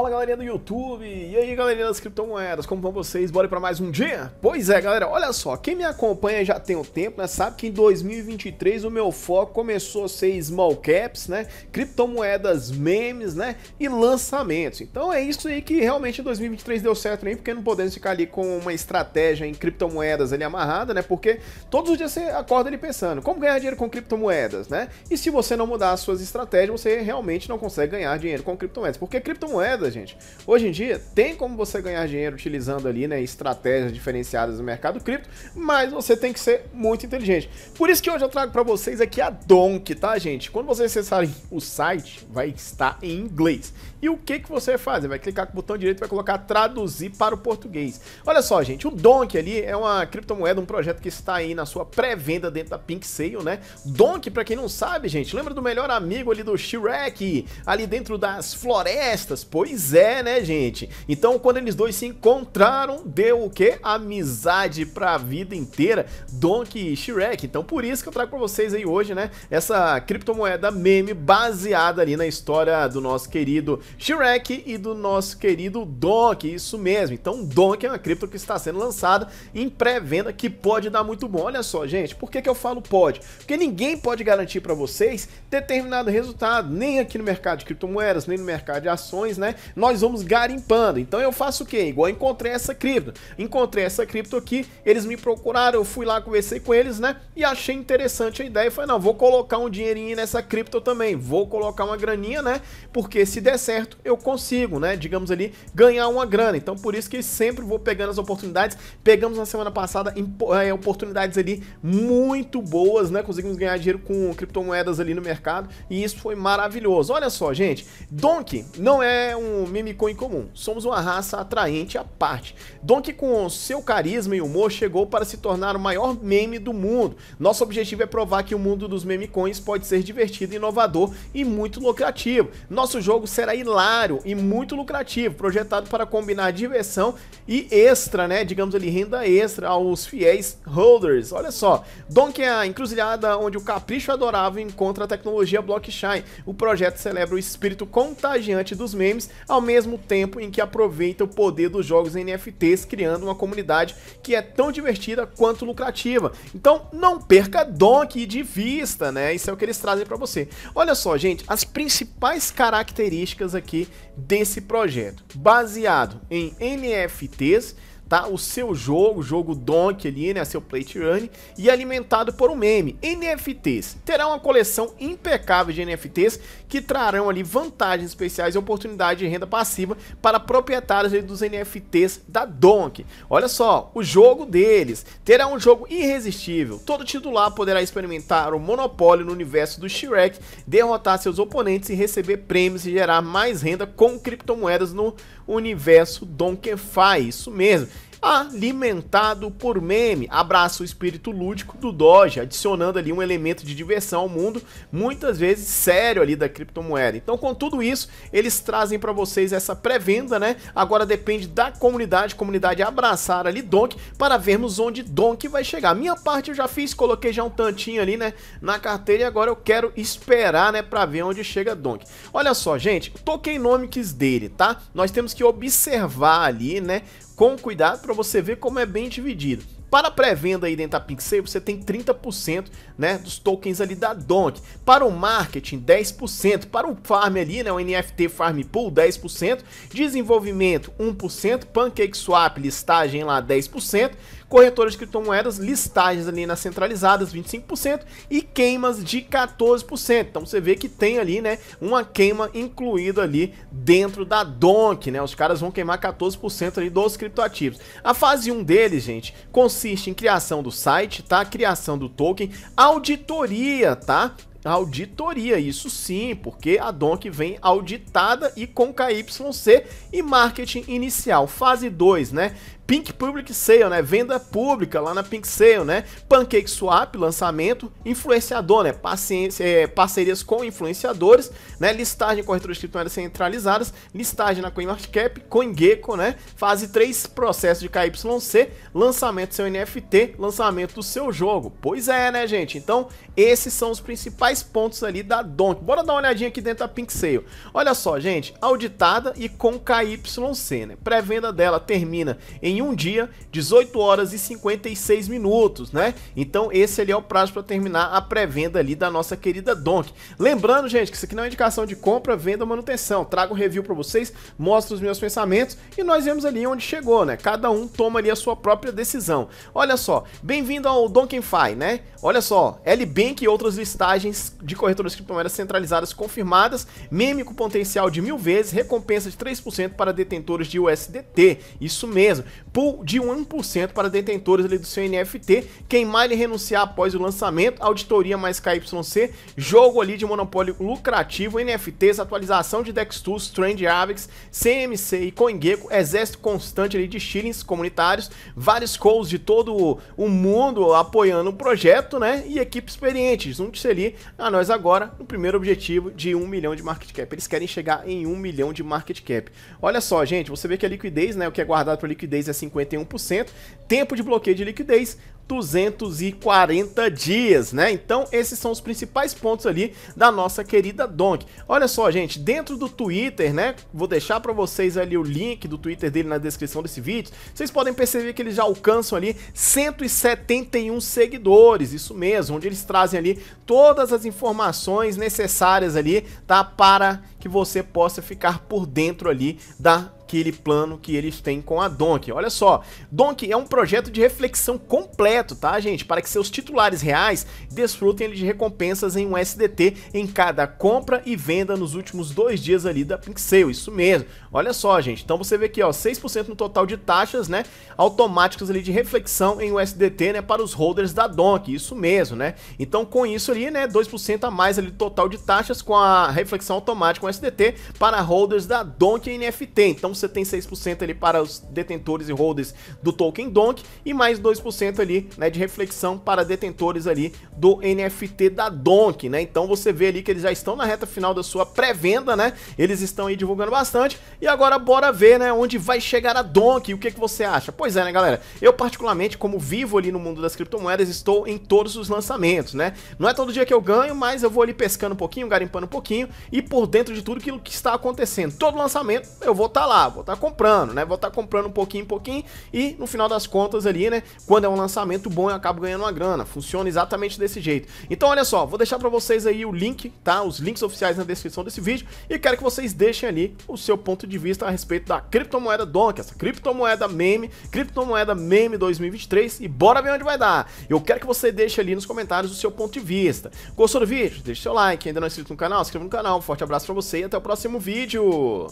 Fala galerinha do YouTube, e aí galerinha das criptomoedas, como vão vocês? Bora para mais um dia? Pois é galera, olha só, quem me acompanha já tem um tempo, né, sabe que em 2023 o meu foco começou a ser small caps, né, criptomoedas, memes, né, e lançamentos. Então é isso aí que realmente em 2023 deu certo nem porque não podemos ficar ali com uma estratégia em criptomoedas ali amarrada, né, porque todos os dias você acorda ali pensando, como ganhar dinheiro com criptomoedas, né, e se você não mudar as suas estratégias, você realmente não consegue ganhar dinheiro com criptomoedas, porque criptomoedas gente. Hoje em dia, tem como você ganhar dinheiro utilizando ali, né, estratégias diferenciadas no mercado cripto, mas você tem que ser muito inteligente. Por isso que hoje eu trago para vocês aqui a Donk, tá, gente? Quando vocês acessarem o site, vai estar em inglês. E o que, que você faz? Vai clicar com o botão direito e vai colocar traduzir para o português. Olha só, gente, o Donk ali é uma criptomoeda, um projeto que está aí na sua pré-venda dentro da Pink Sale, né? Donk, para quem não sabe, gente, lembra do melhor amigo ali do Shrek, ali dentro das florestas? Pois quiser, é, né, gente? Então, quando eles dois se encontraram, deu o quê? Amizade pra vida inteira, Donkey e Shrek. Então, por isso que eu trago pra vocês aí hoje, né, essa criptomoeda meme baseada ali na história do nosso querido Shrek e do nosso querido Donkey, isso mesmo. Então, Donkey é uma cripto que está sendo lançada em pré-venda que pode dar muito bom. Olha só, gente, por que, que eu falo pode? Porque ninguém pode garantir para vocês determinado resultado, nem aqui no mercado de criptomoedas, nem no mercado de ações, né? Nós vamos garimpando. Então eu faço o quê? Igual encontrei essa cripto. Encontrei essa cripto aqui, eles me procuraram, eu fui lá, conversei com eles, né? E achei interessante a ideia e falei, não, vou colocar um dinheirinho nessa cripto também. Vou colocar uma graninha, né? Porque se der certo, eu consigo, né? Digamos ali, ganhar uma grana. Então por isso que sempre vou pegando as oportunidades. Pegamos na semana passada é, oportunidades ali muito boas, né? Conseguimos ganhar dinheiro com criptomoedas ali no mercado e isso foi maravilhoso. Olha só, gente, Donkey não é um um em comum. Somos uma raça atraente à parte. Donkey, com seu carisma e humor, chegou para se tornar o maior meme do mundo. Nosso objetivo é provar que o mundo dos memicões pode ser divertido, inovador e muito lucrativo. Nosso jogo será hilário e muito lucrativo, projetado para combinar diversão e extra, né? Digamos ali, renda extra aos fiéis holders. Olha só, Donkey é a encruzilhada onde o capricho adorável encontra a tecnologia blockchain. O projeto celebra o espírito contagiante dos memes ao mesmo tempo em que aproveita o poder dos jogos NFTs, criando uma comunidade que é tão divertida quanto lucrativa. Então não perca Donkey de vista, né? Isso é o que eles trazem para você. Olha só, gente, as principais características aqui desse projeto, baseado em NFTs, tá? O seu jogo, o jogo Donkey ali, né? Seu play to e alimentado por um meme. NFTs. Terá uma coleção impecável de NFTs que trarão ali vantagens especiais e oportunidade de renda passiva para proprietários ali, dos NFTs da Donkey. Olha só, o jogo deles terá um jogo irresistível. Todo titular poderá experimentar o monopólio no universo do Shrek, derrotar seus oponentes e receber prêmios e gerar mais renda com criptomoedas no universo Donkey Fi. Isso mesmo alimentado por meme. Abraça o espírito lúdico do Doge, adicionando ali um elemento de diversão ao mundo, muitas vezes sério ali da criptomoeda. Então, com tudo isso, eles trazem para vocês essa pré-venda, né? Agora depende da comunidade, comunidade abraçar ali Donk para vermos onde Donk vai chegar. Minha parte eu já fiz, coloquei já um tantinho ali, né, na carteira e agora eu quero esperar, né, para ver onde chega Donk. Olha só, gente, token nomics dele, tá? Nós temos que observar ali, né, com cuidado para você ver como é bem dividido. Para pré-venda aí dentro da PinkSave, você tem 30% né, dos tokens ali da Donk. Para o marketing, 10%. Para o farm ali, né, o NFT Farm Pool, 10%. Desenvolvimento, 1%. PancakeSwap, listagem lá, 10% corretoras de criptomoedas, listagens ali nas centralizadas 25% e queimas de 14%. Então você vê que tem ali, né, uma queima incluída ali dentro da Donk, né? Os caras vão queimar 14% ali dos criptoativos. A fase 1 deles, gente, consiste em criação do site, tá? Criação do token, auditoria, tá? auditoria, isso sim, porque a Donk vem auditada e com KYC e marketing inicial. Fase 2, né? Pink Public Sale, né? Venda pública lá na Pink Sale, né? Pancake Swap, lançamento, influenciador, né? Paciência, é, parcerias com influenciadores, né? Listagem com de criptomoedas centralizadas, listagem na CoinMarketCap, CoinGecko, né? Fase 3, processo de KYC, lançamento do seu NFT, lançamento do seu jogo. Pois é, né, gente? Então, esses são os principais pontos ali da Donk. Bora dar uma olhadinha aqui dentro da Pink Sale. Olha só, gente, auditada e com KYC, né? Pré-venda dela termina em um dia, 18 horas e 56 minutos, né? Então esse ali é o prazo para terminar a pré-venda ali da nossa querida Donk. Lembrando, gente, que isso aqui não é indicação de compra, venda ou manutenção. Trago um review para vocês, mostro os meus pensamentos e nós vemos ali onde chegou, né? Cada um toma ali a sua própria decisão. Olha só, bem-vindo ao Donkey né? Olha só, LBank e outras listagens de corretoras de criptomoedas centralizadas confirmadas, meme com potencial de mil vezes, recompensa de 3% para detentores de USDT. Isso mesmo pool de 1% para detentores ali do seu NFT, queimar ele renunciar após o lançamento, auditoria mais KYC, jogo ali de monopólio lucrativo, NFTs, atualização de Dex Tools, Trend Avex, CMC e CoinGecko, exército constante ali de shillings comunitários, vários calls de todo o mundo apoiando o projeto, né? E equipe experiente, junte-se ali a nós agora no primeiro objetivo de 1 milhão de market cap. Eles querem chegar em 1 milhão de market cap. Olha só, gente, você vê que a liquidez, né, o que é guardado para liquidez é 51%, tempo de bloqueio de liquidez 240 dias, né? Então, esses são os principais pontos ali da nossa querida Donk. Olha só, gente, dentro do Twitter, né? Vou deixar para vocês ali o link do Twitter dele na descrição desse vídeo. Vocês podem perceber que eles já alcançam ali 171 seguidores, isso mesmo, onde eles trazem ali todas as informações necessárias ali, tá? Para que você possa ficar por dentro ali da aquele plano que eles têm com a Donkey. Olha só, Donkey é um projeto de reflexão completo, tá, gente? Para que seus titulares reais desfrutem de recompensas em um SDT em cada compra e venda nos últimos dois dias ali da Pixel, isso mesmo. Olha só, gente, então você vê aqui, ó, 6% no total de taxas, né, automáticas ali de reflexão em USDT, né, para os holders da Donkey, isso mesmo, né? Então, com isso ali, né, 2% a mais ali do total de taxas com a reflexão automática com USDT para holders da Donkey NFT. Então, você tem 6% ali para os detentores e holders do Token Donk e mais 2% ali, né, de reflexão para detentores ali do NFT da Donk, né? Então você vê ali que eles já estão na reta final da sua pré-venda, né? Eles estão aí divulgando bastante e agora bora ver, né, onde vai chegar a Donk, o que que você acha? Pois é, né, galera? Eu particularmente, como vivo ali no mundo das criptomoedas, estou em todos os lançamentos, né? Não é todo dia que eu ganho, mas eu vou ali pescando um pouquinho, garimpando um pouquinho e por dentro de tudo aquilo que está acontecendo. Todo lançamento eu vou estar tá lá, vou estar tá comprando, né? Vou estar tá comprando um pouquinho, em pouquinho e no final das contas ali, né? Quando é um lançamento bom, eu acabo ganhando uma grana. Funciona exatamente desse jeito. Então, olha só, vou deixar para vocês aí o link, tá? Os links oficiais na descrição desse vídeo e quero que vocês deixem ali o seu ponto de vista a respeito da criptomoeda Donk, essa criptomoeda meme, criptomoeda meme 2023 e bora ver onde vai dar. Eu quero que você deixe ali nos comentários o seu ponto de vista. Gostou do vídeo? Deixe seu like. Ainda não é inscrito no canal? Se inscreva no canal. Um forte abraço para você e até o próximo vídeo.